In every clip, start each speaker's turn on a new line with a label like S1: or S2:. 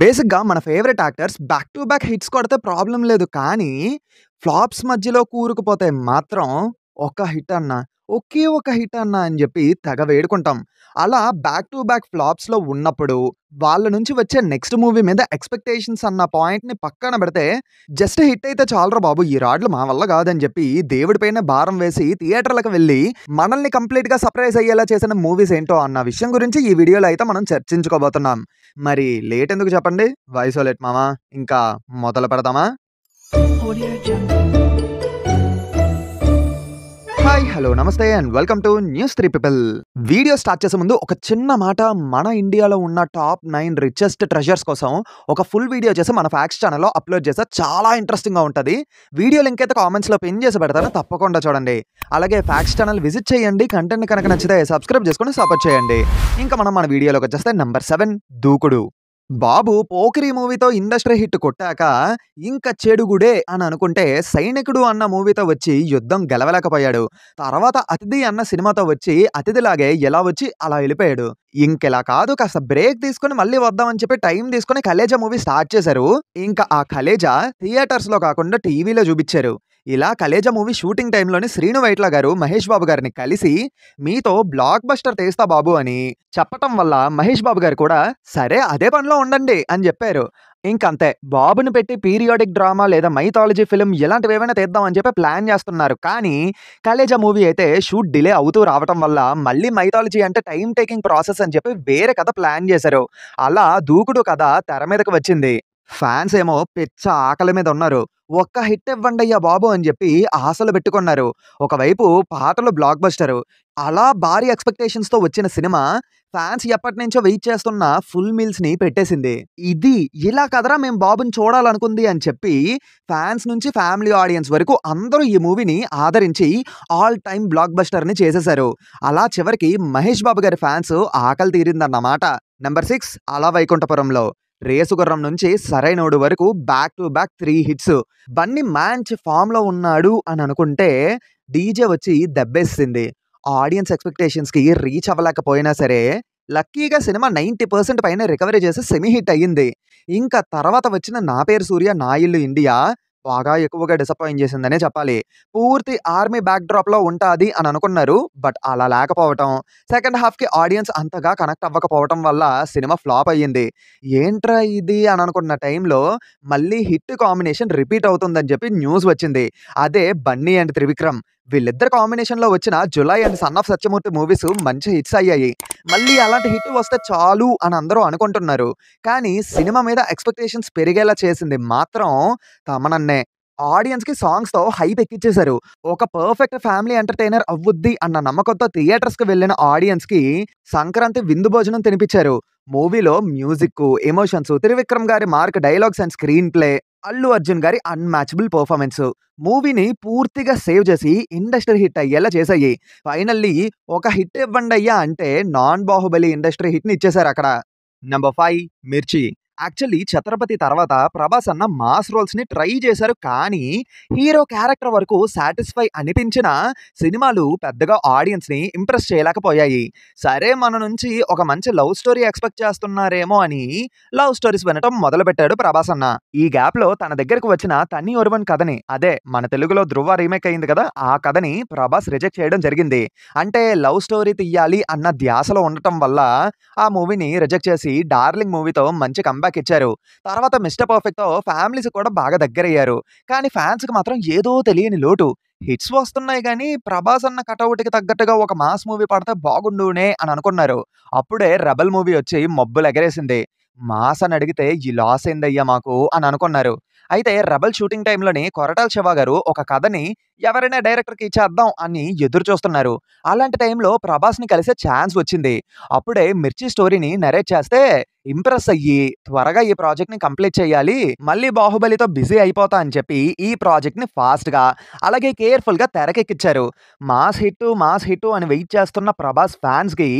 S1: బేసిక్గా మన favourite actors back to back hits కొడితే ప్రాబ్లం లేదు కానీ ఫ్లాప్స్ మధ్యలో కూరుకుపోతే మాత్రం ఒక హిట్ అన్న ఒకే ఒక హిట్ అన్న అని చెప్పి తెగ వేడుకుంటాం అలా బ్యాక్ టు బ్యాక్ ఫ్లాప్స్లో ఉన్నప్పుడు వాళ్ళ నుంచి వచ్చే నెక్స్ట్ మూవీ మీద ఎక్స్పెక్టేషన్స్ అన్న పాయింట్ని పక్కన పెడితే జస్ట్ హిట్ అయితే చాలరా బాబు ఈ రాడ్లు మా వల్ల కాదని చెప్పి దేవుడిపైన భారం వేసి థియేటర్లకు వెళ్ళి మనల్ని కంప్లీట్గా సర్ప్రైజ్ అయ్యేలా చేసిన మూవీస్ ఏంటో అన్న విషయం గురించి ఈ వీడియోలో అయితే మనం చర్చించుకోబోతున్నాం మరి లేట్ ఎందుకు చెప్పండి వాయిస్ లేట్ మామా ఇంకా మొదలు పెడతామా hi hello namaste and welcome to News Three People video start చేసే ముందు ఒక చిన్న మాట మన ఇండియాలో ఉన్న టాప్ నైన్ రిచెస్ట్ ట్రెజర్స్ కోసం ఒక ఫుల్ వీడియో చేసి మన ఫ్యాక్స్ ఛానల్లో అప్లోడ్ చేస్తే చాలా ఇంట్రెస్టింగ్గా ఉంటుంది వీడియో లింక్ అయితే కామెంట్స్లో పిన్ చేసి పెడతాను తప్పకుండా చూడండి అలాగే ఫ్యాక్స్ ఛానల్ విజిట్ చేయండి కంటెంట్ కనుక నచ్చితే సబ్స్క్రైబ్ చేసుకుని సపోర్ట్ చేయండి ఇంకా మనం మన వీడియోలోకి వచ్చేస్తే నెంబర్ సెవెన్ దూకుడు బాబు పోకిరి మూవీతో ఇండస్ట్రీ హిట్ కొట్టాక ఇంకా చెడుగుడే అని అనుకుంటే సైనికుడు అన్న మూవీతో వచ్చి యుద్ధం గెలవలేకపోయాడు తర్వాత అతిథి అన్న సినిమాతో వచ్చి అతిథిలాగే ఎలా వచ్చి అలా వెళ్ళిపోయాడు ఇంకెలా కాదు కాస్త బ్రేక్ తీసుకుని మళ్ళీ వద్దామని చెప్పి టైం తీసుకుని కలేజా మూవీ స్టార్ట్ చేశారు ఇంకా ఆ కలేజా థియేటర్స్లో కాకుండా టీవీలో చూపించారు ఇలా కలేజ మూవీ షూటింగ్ టైంలోనే శ్రీను వైట్ల గారు మహేష్ బాబు గారిని కలిసి మీతో బ్లాక్ బస్టర్ తీస్తా బాబు అని చెప్పటం వల్ల మహేష్ బాబు గారు కూడా సరే అదే పనిలో ఉండండి అని చెప్పారు ఇంకంతే బాబుని పెట్టి పీరియాడిక్ డ్రామా లేదా మైథాలజీ ఫిలిం ఇలాంటివి ఏమైనా అని చెప్పి ప్లాన్ చేస్తున్నారు కానీ కలేజ మూవీ అయితే షూట్ డిలే అవుతూ రావటం వల్ల మళ్ళీ మైథాలజీ అంటే టైం టేకింగ్ ప్రాసెస్ అని చెప్పి వేరే కథ ప్లాన్ చేశారు అలా దూకుడు కథ తెర మీదకి వచ్చింది ఫ్యాన్స్ ఏమో పిచ్చ ఆకలి మీద ఉన్నారు ఒక్క హిట్ ఇవ్వండి అయ్యా బాబు అని చెప్పి ఆశలు పెట్టుకున్నారు ఒకవైపు పాటలు బ్లాక్ బస్టర్ అలా భారీ ఎక్స్పెక్టేషన్స్తో వచ్చిన సినిమా ఫ్యాన్స్ ఎప్పటి నుంచో వెయిట్ చేస్తున్న ఫుల్ మీల్స్ని పెట్టేసింది ఇది ఇలా కదరా మేము బాబుని చూడాలనుకుంది అని చెప్పి ఫ్యాన్స్ నుంచి ఫ్యామిలీ ఆడియన్స్ వరకు అందరూ ఈ మూవీని ఆదరించి ఆల్ టైమ్ బ్లాక్ బస్టర్ని చేసేశారు అలా చివరికి మహేష్ బాబు గారి ఫ్యాన్స్ ఆకలి తీరిందన్నమాట నెంబర్ సిక్స్ అలా వైకుంఠపురంలో రేసుగుర్రం నుంచి సరైనోడు వరకు back to back three hits Bunny match ఫామ్లో ఉన్నాడు అని అనుకుంటే డీజే వచ్చి దెబ్బేసింది ఆడియన్స్ ఎక్స్పెక్టేషన్స్కి రీచ్ అవ్వలేకపోయినా సరే లక్కీగా సినిమా నైంటీ పర్సెంట్ పైన రికవరీ చేసి సెమీ హిట్ అయ్యింది ఇంకా తర్వాత వచ్చిన నా పేరు సూర్య నా ఇల్లు ఇండియా బాగా ఎక్కువగా డిసప్పాయింట్ చేసిందనే చెప్పాలి పూర్తి ఆర్మీ బ్యాక్డ్రాప్లో ఉంటుంది అని అనుకున్నారు బట్ అలా లేకపోవటం సెకండ్ హాఫ్కి ఆడియన్స్ అంతగా కనెక్ట్ అవ్వకపోవటం వల్ల సినిమా ఫ్లాప్ అయ్యింది ఏంట్రా ఇది అని అనుకున్న టైంలో మళ్ళీ హిట్ కాంబినేషన్ రిపీట్ అవుతుందని చెప్పి న్యూస్ వచ్చింది అదే బన్నీ అండ్ త్రివిక్రమ్ వీళ్ళిద్దరు కాంబినేషన్లో వచ్చిన Julayi and son of Satyamurthy movies మంచి హిట్స్ అయ్యాయి మళ్ళీ అలాంటి హిట్ వస్తే చాలు అని అందరూ అనుకుంటున్నారు కానీ సినిమా మీద ఎక్స్పెక్టేషన్స్ పెరిగేలా చేసింది మాత్రం తమనన్నే ఆడియన్స్కి సాంగ్స్తో హైప్ ఎక్కించేశారు ఒక పర్ఫెక్ట్ ఫ్యామిలీ ఎంటర్టైనర్ అవ్వుద్ది అన్న నమ్మకంతో థియేటర్స్కి వెళ్ళిన ఆడియన్స్కి సంక్రాంతి విందు భోజనం తినిపించారు మూవీలో మ్యూజిక్ ఎమోషన్స్ త్రివిక్రమ్ గారి mark dialogues and screenplay Allu Arjun గారి అన్మ్యాచబుల్ పర్ఫార్మెన్స్ మూవీని పూర్తిగా సేవ్ చేసి ఇండస్ట్రీ హిట్ అయ్యేలా చేశాయి ఫైనల్లీ ఒక హిట్ ఇవ్వండి అయ్యా అంటే నాన్ బాహుబలి ఇండస్ట్రీ హిట్ని ఇచ్చేశారు అక్కడ number five Mirchi actually Chatrapathi తర్వాత ప్రభాస్ అన్న మాస్ రోల్స్ని ట్రై చేశారు కానీ హీరో క్యారెక్టర్ వరకు సాటిస్ఫై అనిపించిన సినిమాలు పెద్దగా ఆడియన్స్ని ఇంప్రెస్ చేయలేకపోయాయి సరే మన నుంచి ఒక మంచి లవ్ స్టోరీ ఎక్స్పెక్ట్ చేస్తున్నారేమో అని లవ్ స్టోరీస్ వినటం మొదలుపెట్టాడు ప్రభాస్ అన్న ఈ గ్యాప్లో తన దగ్గరకు వచ్చిన తన్ని ఒరువన్ కథని అదే మన తెలుగులో ధృవ రీమేక్ అయింది కదా ఆ కథని ప్రభాస్ రిజెక్ట్ చేయడం జరిగింది అంటే లవ్ స్టోరీ తీయాలి అన్న ధ్యాసలో ఉండటం వల్ల ఆ మూవీని రిజెక్ట్ చేసి డార్లింగ్ మూవీతో మంచి కంపెనీ కమ్బ్యాక్ ఇచ్చారు తర్వాత మిస్టర్ పర్ఫెక్ట్తో ఫ్యామిలీస్ కూడా బాగా దగ్గరయ్యారు కానీ ఫ్యాన్స్కి మాత్రం ఏదో తెలియని లోటు హిట్స్ వస్తున్నాయి కానీ ప్రభాస్ అన్న కటౌట్కి తగ్గట్టుగా ఒక మాస్ మూవీ పడితే బాగుండునే అని అనుకున్నారు అప్పుడే రెబల్ మూవీ వచ్చి మబ్బులు ఎగరేసింది మాస్ అని అడిగితే ఈ లాస్ ఏందయ్యా మాకు అని అనుకున్నారు అయితే రెబల్ షూటింగ్ టైంలోని కొరటాల శివ గారు ఒక కథని ఎవరైనా డైరెక్టర్కి ఇచ్చేద్దాం అని ఎదురు చూస్తున్నారు అలాంటి టైంలో ప్రభాస్ని కలిసే ఛాన్స్ వచ్చింది అప్పుడే మిర్చి స్టోరీని నరేట్ చేస్తే ఇంప్రెస్ అయ్యి త్వరగా ఈ ప్రాజెక్ట్ ని కంప్లీట్ చేయాలి మళ్ళీ బాహుబలితో బిజీ అయిపోతా అని చెప్పి ఈ ప్రాజెక్ట్ ని ఫాస్ట్ గా అలాగే కేర్ఫుల్ గా తెరకెక్కిచ్చారు మాస్ హిట్ మాస్ హిట్ అని వెయిట్ చేస్తున్న ప్రభాస్ ఫ్యాన్స్ కి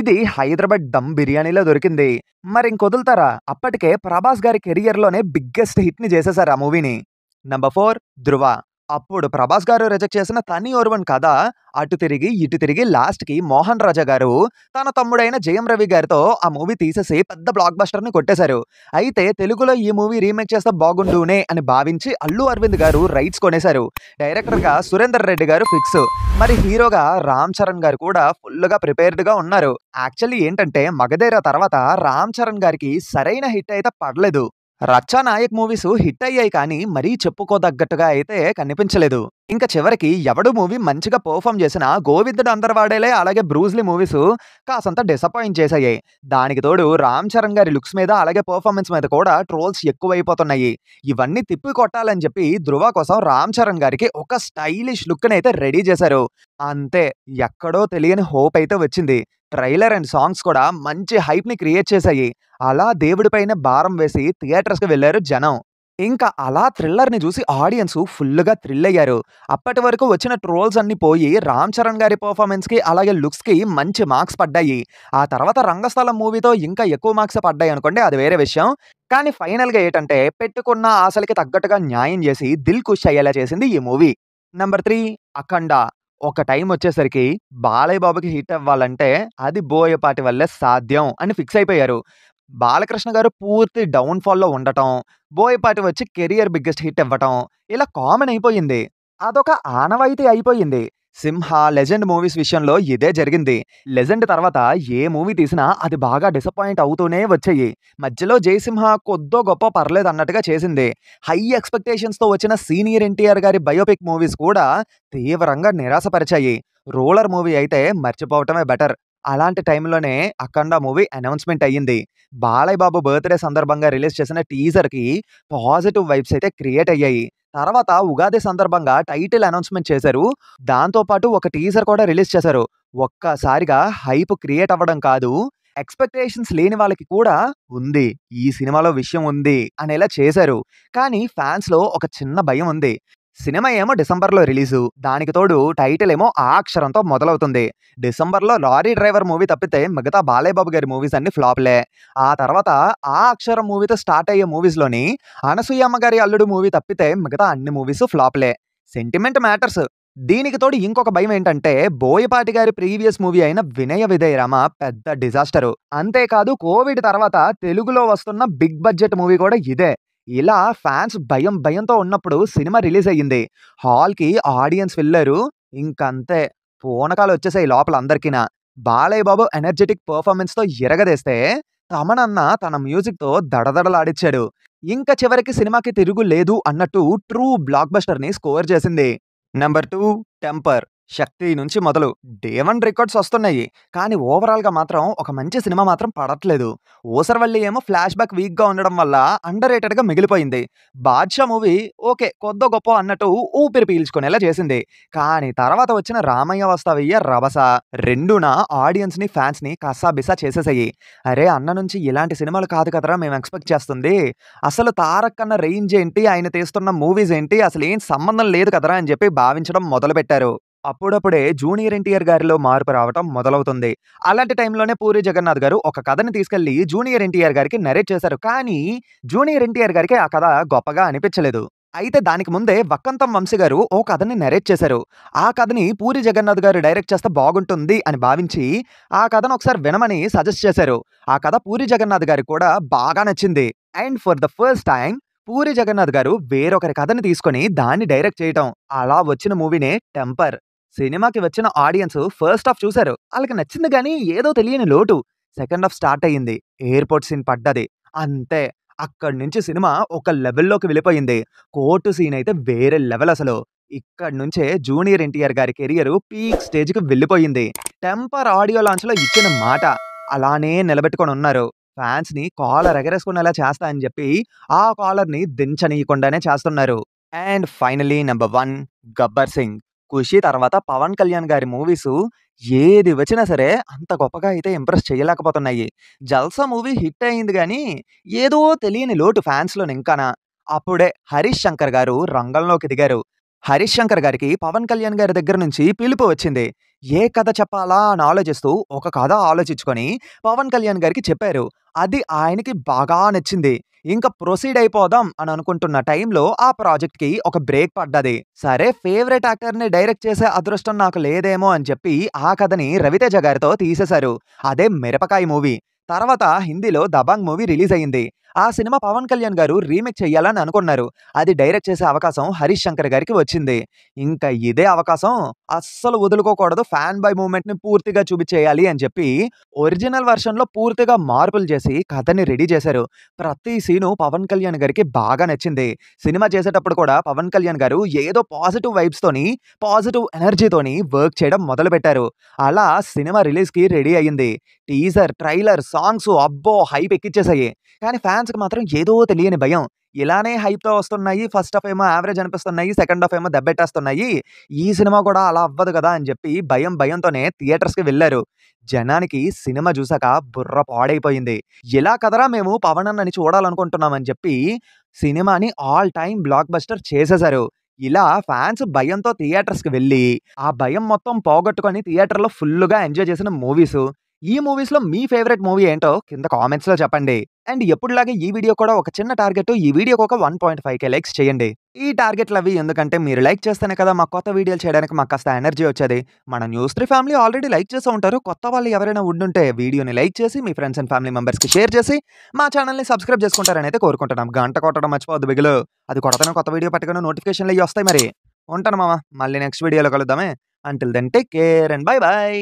S1: ఇది హైదరాబాద్ దమ్ బిర్యానీలో దొరికింది మరి ఇంకొదులుతారా అప్పటికే ప్రభాస్ గారి కెరియర్లోనే బిగ్గెస్ట్ హిట్ని చేసేశారు ఆ మూవీని నంబర్ ఫోర్ ధృవ అప్పుడు ప్రభాస్ గారు రిజెక్ట్ చేసిన తని ఓర్వన్ కథ అటు తిరిగి ఇటు తిరిగి లాస్ట్కి మోహన్ రాజా గారు తన తమ్ముడైన జయం రవి గారితో ఆ మూవీ తీసేసి పెద్ద బ్లాక్ బస్టర్ని కొట్టేశారు అయితే తెలుగులో ఈ మూవీ రీమేక్ చేస్తే బాగుండునే అని భావించి అల్లు అరవింద్ గారు రైట్స్ కొనేశారు డైరెక్టర్గా సురేందర్ రెడ్డి గారు ఫిక్స్ మరి హీరోగా రామ్ చరణ్ గారు కూడా ఫుల్గా ప్రిపేర్డ్గా ఉన్నారు యాక్చువల్లీ ఏంటంటే మగధేరా తర్వాత రామ్ చరణ్ గారికి సరైన హిట్ అయితే పడలేదు రచ్చా నాయక్ మూవీస్ హిట్ అయ్యాయి కానీ మరీ చెప్పుకోదగ్గట్టుగా అయితే కనిపించలేదు ఇంకా చివరికి ఎవడు మూవీ మంచిగా పర్ఫామ్ చేసినా గోవిందుడు అందరవాడేలే అలాగే బ్రూజ్లీ మూవీస్ కాసంత డిసప్పాయింట్ చేశాయి దానికి తోడు రామ్ చరణ్ గారి లుక్స్ మీద అలాగే పర్ఫార్మెన్స్ మీద కూడా ట్రోల్స్ ఎక్కువైపోతున్నాయి ఇవన్నీ తిప్పి కొట్టాలని చెప్పి ధృవ కోసం రామ్ చరణ్ గారికి ఒక స్టైలిష్ లుక్ని అయితే రెడీ చేశారు అంతే ఎక్కడో తెలియని హోప్ అయితే వచ్చింది ట్రైలర్ అండ్ సాంగ్స్ కూడా మంచి హైప్ని క్రియేట్ చేశాయి అలా దేవుడిపైన భారం వేసి థియేటర్స్కి వెళ్ళారు జనం ఇంకా అలా థ్రిల్లర్ని చూసి ఆడియన్స్ ఫుల్గా థ్రిల్ అయ్యారు అప్పటి వరకు వచ్చిన ట్రోల్స్ అన్ని పోయి రామ్ చరణ్ గారి పర్ఫార్మెన్స్కి అలాగే లుక్స్కి మంచి మార్క్స్ పడ్డాయి ఆ తర్వాత రంగస్థలం మూవీతో ఇంకా ఎక్కువ మార్క్స్ పడ్డాయి అనుకోండి అది వేరే విషయం కానీ ఫైనల్గా ఏంటంటే పెట్టుకున్న ఆశలకి తగ్గట్టుగా న్యాయం చేసి దిల్ ఖుష్ అయ్యేలా చేసింది ఈ మూవీ నెంబర్ త్రీ అఖండ ఒక టైం వచ్చేసరికి బాలయ్య బాబుకి హిట్ అవ్వాలంటే అది బోయపాటి వల్లే సాధ్యం అని ఫిక్స్ అయిపోయారు బాలకృష్ణ గారు పూర్తి డౌన్ఫాల్లో ఉండటం బోయపాటి వచ్చి కెరియర్ బిగ్గెస్ట్ హిట్ ఇవ్వటం ఇలా కామన్ అయిపోయింది అదొక ఆనవాయితీ అయిపోయింది సింహ లెజెండ్ మూవీస్ విషయంలో ఇదే జరిగింది లెజెండ్ తర్వాత ఏ మూవీ తీసినా అది బాగా డిసప్పాయింట్ అవుతూనే వచ్చాయి మధ్యలో జయసింహ కొద్దో గొప్ప పర్లేదు అన్నట్టుగా చేసింది హై ఎక్స్పెక్టేషన్స్తో వచ్చిన సీనియర్ ఎన్టీఆర్ గారి బయోపిక్ మూవీస్ కూడా తీవ్రంగా నిరాశపరిచాయి రోలర్ మూవీ అయితే మర్చిపోవటమే బెటర్ అలాంటి టైంలోనే అఖండ మూవీ అనౌన్స్మెంట్ అయ్యింది బాలయ్య బాబు బర్త్డే సందర్భంగా రిలీజ్ చేసిన టీజర్కి పాజిటివ్ వైబ్స్ అయితే క్రియేట్ అయ్యాయి తర్వాత ఉగాది సందర్భంగా టైటిల్ అనౌన్స్మెంట్ చేశారు దాంతోపాటు ఒక టీజర్ కూడా రిలీజ్ చేశారు ఒక్కసారిగా హైప్ క్రియేట్ అవ్వడం కాదు ఎక్స్పెక్టేషన్స్ లేని వాళ్ళకి కూడా ఉంది ఈ సినిమాలో విషయం ఉంది అనేలా చేశారు కానీ ఫ్యాన్స్లో ఒక చిన్న భయం ఉంది సినిమా ఏమో డిసెంబర్లో రిలీజు దానికి తోడు టైటిల్ ఏమో ఆ అక్షరంతో మొదలవుతుంది డిసెంబర్లో లారీ డ్రైవర్ మూవీ తప్పితే మిగతా బాలయ్యబాబు గారి మూవీస్ అన్ని ఫ్లాప్లే ఆ తర్వాత ఆ అక్షరం మూవీతో స్టార్ట్ అయ్యే మూవీస్లోని అనసూయమ్మ గారి అల్లుడు మూవీ తప్పితే మిగతా అన్ని మూవీస్ ఫ్లాప్లే సెంటిమెంట్ మ్యాటర్స్ దీనికి తోడు ఇంకొక భయం ఏంటంటే బోయపాటి గారి ప్రీవియస్ మూవీ అయిన వినయ విధేయరామ పెద్ద డిజాస్టరు అంతేకాదు కోవిడ్ తర్వాత తెలుగులో వస్తున్న బిగ్ బడ్జెట్ మూవీ కూడా ఇదే ఇలా ఫ్యాన్స్ భయం భయంతో ఉన్నప్పుడు సినిమా రిలీజ్ అయ్యింది హాల్కి ఆడియన్స్ వెళ్ళారు ఇంకంతే పూనకాలు వచ్చేసాయి లోపల అందరికీనా బాలయ్య బాబు ఎనర్జెటిక్ పర్ఫార్మెన్స్తో ఎరగదేస్తే తమనన్న తన మ్యూజిక్తో దడదడలాడిచ్చాడు ఇంకా చివరికి సినిమాకి తిరుగు లేదు అన్నట్టు ట్రూ బ్లాక్ బస్టర్ని స్కోర్ చేసింది నెంబర్ టూ టెంపర్ శక్తి నుంచి మొదలు డే వన్ రికార్డ్స్ వస్తున్నాయి కానీ ఓవరాల్గా మాత్రం ఒక మంచి సినిమా మాత్రం పడట్లేదు ఓసర్వల్లి ఏమో ఫ్లాష్ బ్యాక్ వీక్గా ఉండడం వల్ల అండర్ రేటెడ్గా మిగిలిపోయింది బాద్షా మూవీ ఓకే కొద్ద గొప్ప అన్నట్టు ఊపిరి పీల్చుకునేలా చేసింది కానీ తర్వాత వచ్చిన రామయ్య వస్తావయ్య రభస రెండున ఆడియన్స్ని ఫ్యాన్స్ని కసాబిసా చేసేసాయి అరే అన్న నుంచి ఇలాంటి సినిమాలు కాదు కదరా మేము ఎక్స్పెక్ట్ చేస్తుంది అసలు తారక్ అన్న రేంజ్ ఏంటి ఆయన తీస్తున్న మూవీస్ ఏంటి అసలు ఏం సంబంధం లేదు కదరా అని చెప్పి భావించడం మొదలుపెట్టారు అప్పుడప్పుడే జూనియర్ ఎన్టీఆర్ గారిలో మార్పు రావటం మొదలవుతుంది అలాంటి టైంలోనే పూరి జగన్నాథ్ గారు ఒక కథని తీసుకెళ్లి జూనియర్ ఎన్టీఆర్ గారికి నరేట్ చేశారు కానీ జూనియర్ ఎన్టీఆర్ గారికి ఆ కథ గొప్పగా అనిపించలేదు అయితే దానికి ముందే వక్కంతం వంశీ గారు ఓ కథని నరేట్ చేశారు ఆ కథని పూరి జగన్నాథ్ గారు డైరెక్ట్ చేస్తే బాగుంటుంది అని భావించి ఆ కథను ఒకసారి వినమని సజెస్ట్ చేశారు ఆ కథ పూరి జగన్నాథ్ గారికి కూడా బాగా నచ్చింది and for the first time Puri Jagannadh గారు వేరొకరి కథని తీసుకొని దాన్ని డైరెక్ట్ చేయటం అలా వచ్చిన మూవీనే టెంపర్ సినిమాకి వచ్చిన ఆడియన్స్ ఫస్ట్ హాఫ్ చూశారు వాళ్ళకి నచ్చింది కానీ ఏదో తెలియని లోటు సెకండ్ హాఫ్ స్టార్ట్ అయ్యింది ఎయిర్పోర్ట్ సీన్ పడ్డది అంతే అక్కడి నుంచి సినిమా ఒక లెవెల్లోకి వెళ్ళిపోయింది కోర్టు సీన్ అయితే వేరే లెవెల్ అసలు ఇక్కడి నుంచే జూనియర్ ఎన్టీఆర్ గారి కెరియర్ పీక్ స్టేజ్కి వెళ్ళిపోయింది టెంపర్ ఆడియో లాంచ్లో ఇచ్చిన మాట అలానే నిలబెట్టుకొని ఉన్నారు ఫ్యాన్స్ని కాలర్ ఎగరేసుకునేలా చేస్తా అని చెప్పి ఆ కాలర్ని దించనీయకుండానే చేస్తున్నారు and finally number one Gabbar Singh Kushi తర్వాత పవన్ కళ్యాణ్ గారి మూవీస్ ఏది వచ్చినా సరే అంత గొప్పగా అయితే ఇంప్రెస్ చేయలేకపోతున్నాయి జల్సా మూవీ హిట్ అయింది కానీ ఏదో తెలియని లోటు ఫ్యాన్స్లో ఇంకానా అప్పుడే హరీష్ శంకర్ గారు రంగంలోకి దిగారు హరిశంకర్ గారికి పవన్ కళ్యాణ్ గారి దగ్గర నుంచి పిలుపు వచ్చింది ఏ కథ చెప్పాలా అని ఆలోచిస్తూ ఒక కథ ఆలోచించుకొని పవన్ కళ్యాణ్ గారికి చెప్పారు అది ఆయనకి బాగా నచ్చింది ఇంకా ప్రొసీడ్ అయిపోదాం అని అనుకుంటున్న టైంలో ఆ ప్రాజెక్ట్కి ఒక బ్రేక్ పడ్డది సరే ఫేవరెట్ యాక్టర్ని డైరెక్ట్ చేసే అదృష్టం నాకు లేదేమో అని చెప్పి ఆ కథని రవితేజ గారితో తీసేశారు అదే మిరపకాయ మూవీ తర్వాత హిందీలో దబాంగ్ మూవీ రిలీజ్ అయింది ఆ సినిమా పవన్ కళ్యాణ్ గారు రీమేక్ చేయాలని అనుకున్నారు అది డైరెక్ట్ చేసే అవకాశం హరీష్ శంకర్ గారికి వచ్చింది ఇంకా ఇదే అవకాశం అస్సలు వదులుకోకూడదు ఫ్యాన్ బై మూమెంట్ని పూర్తిగా చూపించేయాలి అని చెప్పి ఒరిజినల్ వెర్షన్లో పూర్తిగా మార్పులు చేసి కథని రెడీ చేశారు ప్రతి సీను పవన్ కళ్యాణ్ గారికి బాగా నచ్చింది సినిమా చేసేటప్పుడు కూడా పవన్ కళ్యాణ్ గారు ఏదో పాజిటివ్ వైబ్స్తోని పాజిటివ్ ఎనర్జీతోని వర్క్ చేయడం మొదలుపెట్టారు అలా సినిమా రిలీజ్కి రెడీ అయ్యింది టీజర్ ట్రైలర్ సాంగ్స్ అబ్బో హైప్ ఎక్కిచ్చేసాయి కానీ ఫ్యాన్స్ ఫ్యాన్స్కి మాత్రం ఏదో తెలియని భయం ఇలానే హైప్తో వస్తున్నాయి ఫస్ట్ హాఫ్ ఏమో యావరేజ్ అనిపిస్తున్నాయి సెకండ్ హాఫ్ ఏమో దెబ్బెట్టేస్తున్నాయి ఈ సినిమా కూడా అలా అవ్వదు కదా అని చెప్పి భయం భయంతోనే థియేటర్స్కి వెళ్ళారు జనానికి సినిమా చూసాక బుర్ర పాడైపోయింది ఇలా కదరా మేము పవన్ అన్నని చూడాలనుకుంటున్నామని చెప్పి సినిమాని ఆల్ టైమ్ బ్లాక్ బస్టర్ చేసేశారు ఇలా ఫ్యాన్స్ భయంతో థియేటర్స్కి వెళ్ళి ఆ భయం మొత్తం పోగొట్టుకొని థియేటర్లో ఫుల్గా ఎంజాయ్ చేసిన మూవీస్ ఈ మూవీస్లో మీ ఫేవరెట్ మూవీ ఏంటో కింద కామెంట్స్లో చెప్పండి అండ్ ఎప్పుడులాగే ఈ వీడియో కూడా ఒక చిన్న టార్గెట్ ఈ వీడియోకి ఒక one point five K likes చేయండి ఈ టార్గెట్లు అవి ఎందుకంటే మీరు లైక్ చేస్తేనే కదా మా కొత్త వీడియోలు చేయడానికి మాకు కాస్త ఎనర్జీ వచ్చేది మన News Three family already like చేస్తూ ఉంటారు కొత్త వాళ్ళు ఎవరైనా ఉండుంటే వీడియోని లైక్ చేసి మీ ఫ్రెండ్స్ అండ్ ఫ్యామిలీ మెంబర్స్కి షేర్ చేసి మా ఛానల్ని సబ్స్క్రైబ్ చేసుకుంటారని అయితే కోరుకుంటున్నాం గంట కొట్టడం మర్చిపోద్దు బిగులు అది కొడతాను కొత్త వీడియో పట్టుకుని నోటిఫికేషన్లు ఇవి వస్తాయి మరి ఉంటాను మామ మళ్ళీ నెక్స్ట్ వీడియోలో కలుద్దామే until then take care and bye bye